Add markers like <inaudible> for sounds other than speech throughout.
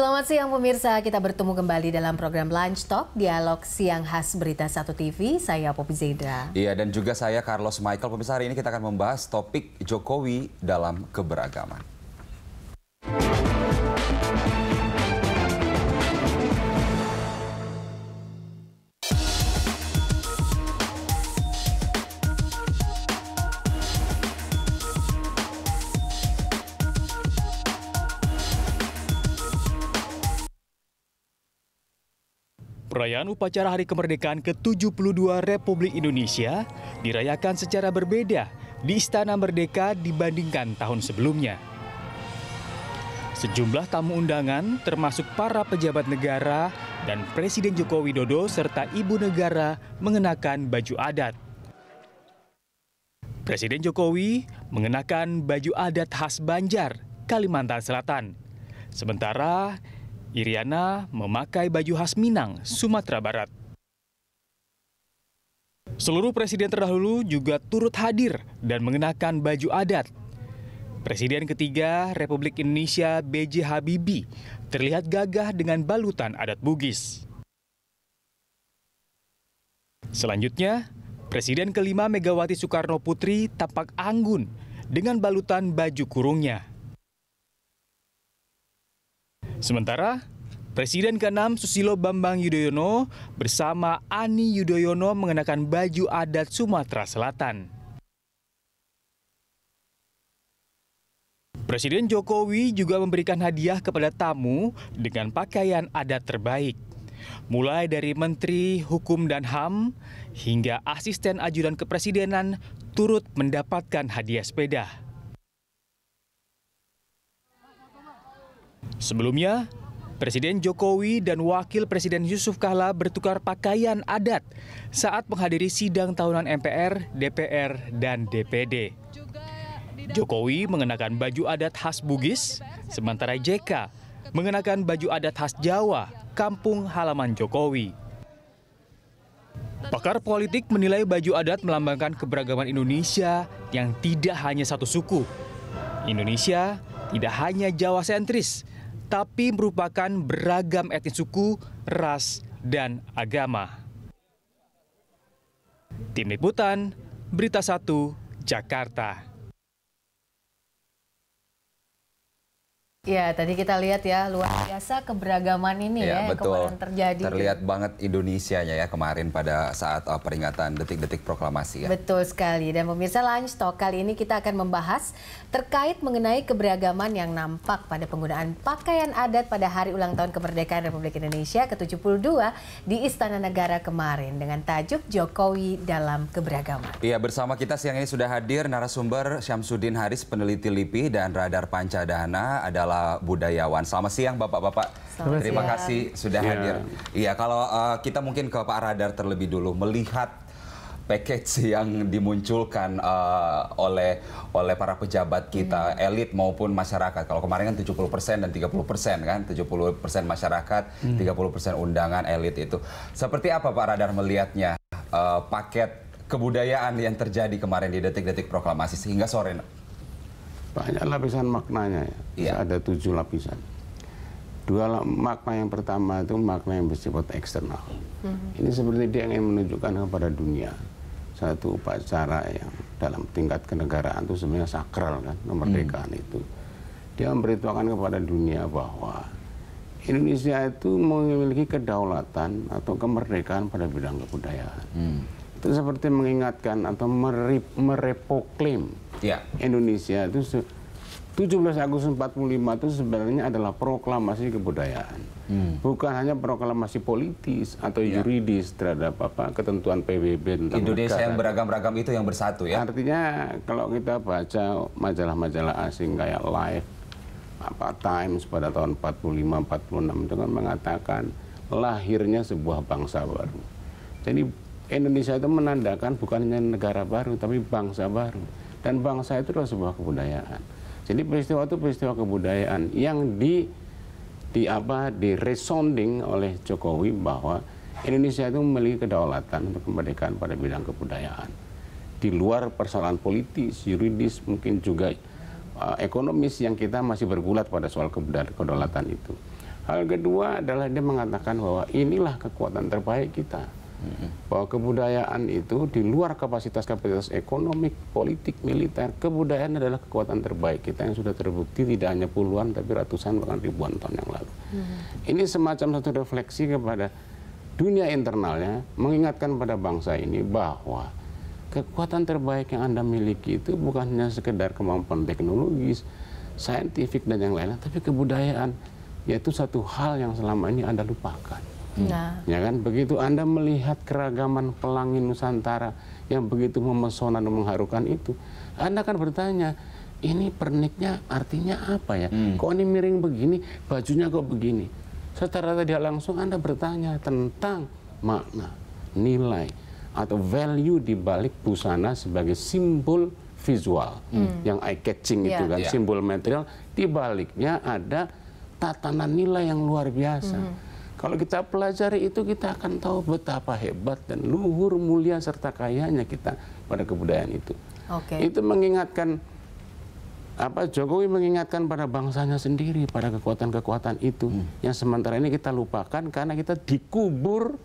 Selamat siang pemirsa, kita bertemu kembali dalam program Lunch Talk, dialog siang khas Berita Satu TV. Saya Popi Zedra. Iya, dan juga saya Carlos Michael. Pemirsa, hari ini kita akan membahas topik Jokowi dalam keberagaman. Perayaan upacara Hari Kemerdekaan ke-72 Republik Indonesia dirayakan secara berbeda di Istana Merdeka dibandingkan tahun sebelumnya. Sejumlah tamu undangan termasuk para pejabat negara dan Presiden Joko Widodo serta ibu negara mengenakan baju adat. Presiden Jokowi mengenakan baju adat khas Banjar, Kalimantan Selatan. Sementara Iriana memakai baju khas Minang, Sumatera Barat. Seluruh presiden terdahulu juga turut hadir dan mengenakan baju adat. Presiden ketiga Republik Indonesia B.J. Habibie terlihat gagah dengan balutan adat Bugis. Selanjutnya, Presiden kelima Megawati Soekarno Putri tampak anggun dengan balutan baju kurungnya. Sementara Presiden ke-6 Susilo Bambang Yudhoyono bersama Ani Yudhoyono mengenakan baju adat Sumatera Selatan. Presiden Jokowi juga memberikan hadiah kepada tamu dengan pakaian adat terbaik. Mulai dari Menteri Hukum dan HAM hingga Asisten Ajudan Kepresidenan turut mendapatkan hadiah sepeda. Sebelumnya, Presiden Jokowi dan Wakil Presiden Yusuf Kala bertukar pakaian adat saat menghadiri sidang tahunan MPR, DPR, dan DPD. Jokowi mengenakan baju adat khas Bugis, sementara JK mengenakan baju adat khas Jawa, kampung halaman Jokowi. Pakar politik menilai baju adat melambangkan keberagaman Indonesia yang tidak hanya satu suku. Indonesia tidak hanya Jawa sentris, tapi merupakan beragam etnis suku, ras, dan agama. Tim Liputan, Berita 1, Jakarta. Ya, tadi kita lihat ya luar biasa keberagaman ini iya, ya, ya betul. yang kemarin terjadi. Terlihat ya. banget Indonesianya ya kemarin pada saat uh, peringatan detik-detik proklamasi ya. Betul sekali. Dan pemirsa Lunch Talk kali ini kita akan membahas terkait mengenai keberagaman yang nampak pada penggunaan pakaian adat pada hari ulang tahun kemerdekaan Republik Indonesia ke-72 di Istana Negara kemarin dengan tajuk Jokowi dalam keberagaman. Iya, bersama kita siang ini sudah hadir narasumber Syamsuddin Haris peneliti LIPI dan Radar Pancadana adalah adalah budayawan. Selamat siang Bapak-bapak. Terima kasih sudah siang. hadir. Iya, kalau uh, kita mungkin ke Pak Radar terlebih dulu melihat package <laughs> yang dimunculkan uh, oleh oleh para pejabat kita, hmm. elit maupun masyarakat. Kalau kemarin kan 70% dan 30% kan, 70% masyarakat, hmm. 30% undangan elit itu. Seperti apa Pak Radar melihatnya uh, paket kebudayaan yang terjadi kemarin di detik-detik proklamasi sehingga sore banyak lapisan maknanya ya. ya. Ada tujuh lapisan. Dua makna yang pertama itu makna yang bersifat eksternal. Hmm. Ini seperti dia ingin menunjukkan kepada dunia satu upacara yang dalam tingkat kenegaraan itu sebenarnya sakral kan, kemerdekaan hmm. itu. Dia memberitahukan kepada dunia bahwa Indonesia itu memiliki kedaulatan atau kemerdekaan pada bidang kebudayaan. Hmm itu seperti mengingatkan atau merepoklaim ya. Indonesia itu 17 Agustus 45 itu sebenarnya adalah proklamasi kebudayaan. Hmm. Bukan hanya proklamasi politis atau ya. yuridis terhadap apa ketentuan PBB tentang Indonesia negara. yang beragam-ragam itu yang bersatu ya. Artinya kalau kita baca majalah-majalah asing kayak Life apa Times pada tahun 45 46 itu kan mengatakan lahirnya sebuah bangsa baru. Jadi Indonesia itu menandakan bukan hanya negara baru, tapi bangsa baru. Dan bangsa itu adalah sebuah kebudayaan. Jadi peristiwa itu peristiwa kebudayaan yang di di apa di oleh Jokowi bahwa Indonesia itu memiliki kedaulatan untuk kemerdekaan pada bidang kebudayaan. Di luar persoalan politis, yuridis, mungkin juga uh, ekonomis yang kita masih bergulat pada soal kedaulatan itu. Hal kedua adalah dia mengatakan bahwa inilah kekuatan terbaik kita bahwa kebudayaan itu di luar kapasitas kapasitas ekonomi, politik, militer, kebudayaan adalah kekuatan terbaik kita yang sudah terbukti tidak hanya puluhan tapi ratusan bahkan ribuan tahun yang lalu. Ini semacam satu refleksi kepada dunia internalnya mengingatkan pada bangsa ini bahwa kekuatan terbaik yang Anda miliki itu bukan hanya sekedar kemampuan teknologis, saintifik dan yang lainnya, tapi kebudayaan yaitu satu hal yang selama ini Anda lupakan. Hmm. Nah. Ya kan begitu Anda melihat keragaman pelangi Nusantara yang begitu memesona dan mengharukan itu, Anda akan bertanya, ini perniknya artinya apa ya? Hmm. Kok ini miring begini, bajunya kok begini? Secara tidak langsung Anda bertanya tentang makna, nilai atau value di balik busana sebagai simbol visual hmm. yang eye catching yeah. itu iya. kan yeah. simbol material di baliknya ada tatanan nilai yang luar biasa. Hmm kalau kita pelajari itu kita akan tahu betapa hebat dan luhur mulia serta kayanya kita pada kebudayaan itu. Okay. Itu mengingatkan apa Jokowi mengingatkan pada bangsanya sendiri pada kekuatan-kekuatan itu hmm. yang sementara ini kita lupakan karena kita dikubur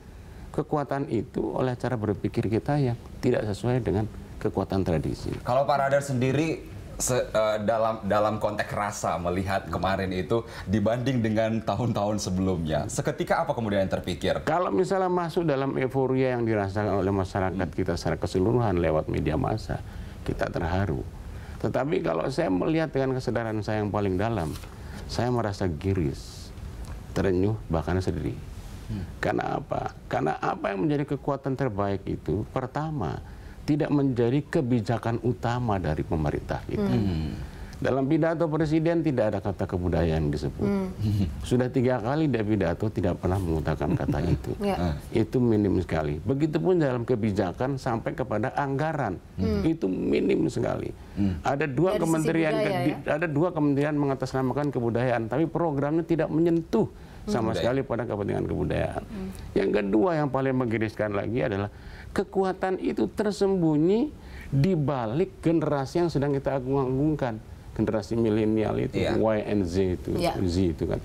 kekuatan itu oleh cara berpikir kita yang tidak sesuai dengan kekuatan tradisi. Kalau Pak Radar sendiri se, uh, dalam dalam konteks rasa melihat hmm. kemarin itu dibanding dengan tahun-tahun sebelumnya. Hmm. Seketika apa kemudian yang terpikir? Kalau misalnya masuk dalam euforia yang dirasakan oleh masyarakat kita secara keseluruhan lewat media massa, kita terharu. Tetapi kalau saya melihat dengan kesadaran saya yang paling dalam, saya merasa giris, terenyuh, bahkan sedih. Hmm. Karena apa? Karena apa yang menjadi kekuatan terbaik itu pertama tidak menjadi kebijakan utama dari pemerintah kita. Hmm. Dalam pidato presiden tidak ada kata kebudayaan disebut. Hmm. <laughs> Sudah tiga kali dia pidato tidak pernah mengutakkan kata <laughs> itu. Yeah. Ya. Itu minim sekali. Begitupun dalam kebijakan sampai kepada anggaran hmm. itu minim sekali. Hmm. Ada dua Dari kementerian budaya, ya? ada dua kementerian mengatasnamakan kebudayaan, tapi programnya tidak menyentuh sama Budaya. sekali pada kepentingan kebudayaan. Hmm. Yang kedua yang paling menggiriskan lagi adalah kekuatan itu tersembunyi di balik generasi yang sedang kita agung-agungkan, generasi milenial itu, yeah. Y and Z itu, yeah. Z itu kan.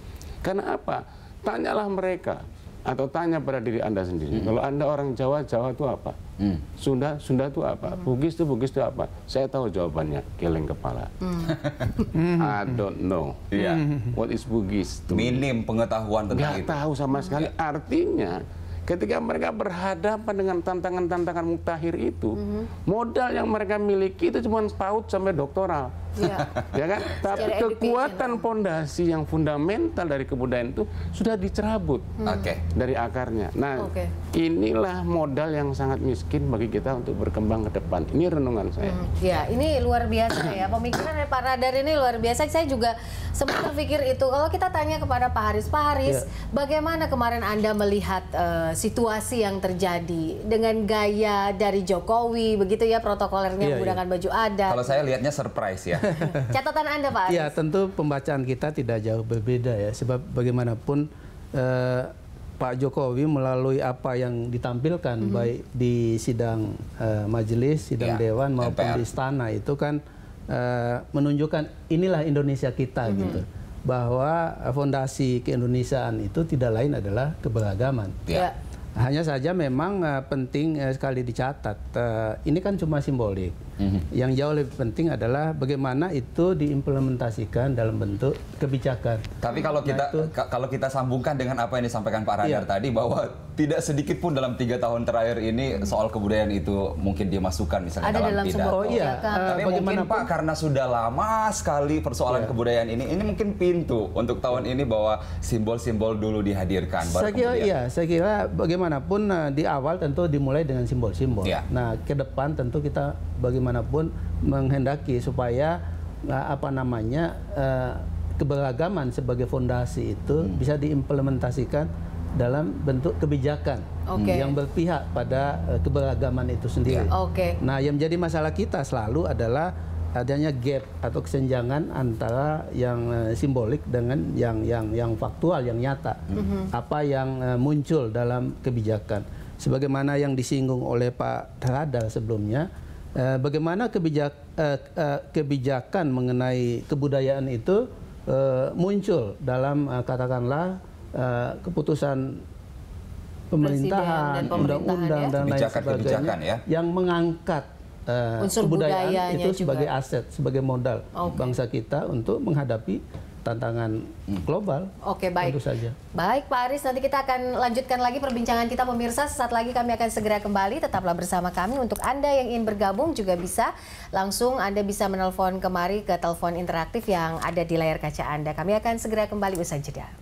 Karena apa? Tanyalah mereka atau tanya pada diri Anda sendiri. Hmm. Kalau Anda orang Jawa, Jawa itu apa? Hmm. Sunda, Sunda itu apa? Hmm. Bugis itu Bugis itu apa? Saya tahu jawabannya, geleng kepala. Hmm. I don't know. Yeah. What is Bugis? Itu? Minim pengetahuan tentang Gak itu. tahu sama sekali. Hmm. Artinya ketika mereka berhadapan dengan tantangan-tantangan mutakhir itu, hmm. modal yang mereka miliki itu cuma paut sampai doktoral. Iya. <laughs> Ya, kan? Tapi Secara kekuatan pondasi yang fundamental dari kebudayaan itu sudah dicerabut hmm. dari akarnya. Nah, okay. inilah modal yang sangat miskin bagi kita untuk berkembang ke depan. Ini renungan saya. Hmm. Ya, ini luar biasa ya. Pemikiran dari Pak Radar ini luar biasa. Saya juga sempat berpikir itu. Kalau kita tanya kepada Pak Haris, Pak Haris, ya. bagaimana kemarin Anda melihat uh, situasi yang terjadi dengan gaya dari Jokowi, begitu ya protokolernya ya, menggunakan ya. baju adat? Kalau saya lihatnya surprise ya. <laughs> Catatan Anda Pak iya, Aris. Ya tentu pembacaan kita tidak jauh berbeda ya. Sebab bagaimanapun eh, Pak Jokowi melalui apa yang ditampilkan mm -hmm. baik di sidang eh, majelis, sidang ya, dewan maupun MPR. di istana itu kan eh, menunjukkan inilah Indonesia kita mm -hmm. gitu bahwa fondasi keindonesiaan itu tidak lain adalah keberagaman. Ya. Hanya saja memang uh, penting uh, sekali dicatat. Uh, ini kan cuma simbolik. Mm-hmm. Yang jauh lebih penting adalah bagaimana itu diimplementasikan dalam bentuk kebijakan. Tapi kalau nah, kita nah, itu, kalau kita sambungkan dengan apa yang disampaikan Pak Radar iya. tadi bahwa tidak sedikit pun dalam tiga tahun terakhir ini soal kebudayaan itu mungkin dimasukkan misalnya Ada dalam, dalam tidak. Oh iya. Uh, Tapi eh, mungkin Pak karena sudah lama sekali persoalan iya. kebudayaan ini ini mungkin pintu untuk tahun ini bahwa simbol-simbol dulu dihadirkan. Saya kira kemudian. iya, saya kira bagaimanapun eh, di awal tentu dimulai dengan simbol-simbol. Iya. Nah, ke depan tentu kita bagaimana bagaimanapun menghendaki supaya eh, apa namanya eh, keberagaman sebagai fondasi itu hmm. bisa diimplementasikan dalam bentuk kebijakan okay. yang berpihak pada eh, keberagaman itu sendiri. Ya, okay. Nah, yang menjadi masalah kita selalu adalah adanya gap atau kesenjangan antara yang simbolik dengan yang yang yang faktual yang nyata hmm apa yang muncul dalam kebijakan sebagaimana yang disinggung oleh Pak Radal sebelumnya Eh, bagaimana kebijak, eh, eh, kebijakan mengenai kebudayaan itu muncul dalam katakanlah keputusan pemerintahan, undang-undang ya. dan lain sebagainya ya? yang mengangkat Unsur kebudayaan itu sebagai juga. aset, sebagai modal okay. bangsa kita untuk menghadapi tantangan global. Oke, baik. Tentu saja. Baik, Pak Aris, nanti kita akan lanjutkan lagi perbincangan kita pemirsa. Sesaat lagi kami akan segera kembali. Tetaplah bersama kami. Untuk Anda yang ingin bergabung juga bisa langsung Anda bisa menelpon kemari ke telepon interaktif yang ada di layar kaca Anda. Kami akan segera kembali usai jeda.